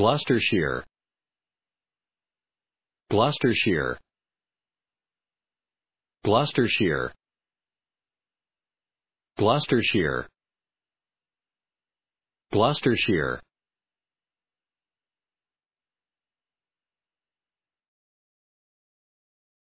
Gloucestershire Gloucestershire Gloucestershire Gloucestershire Gloucestershire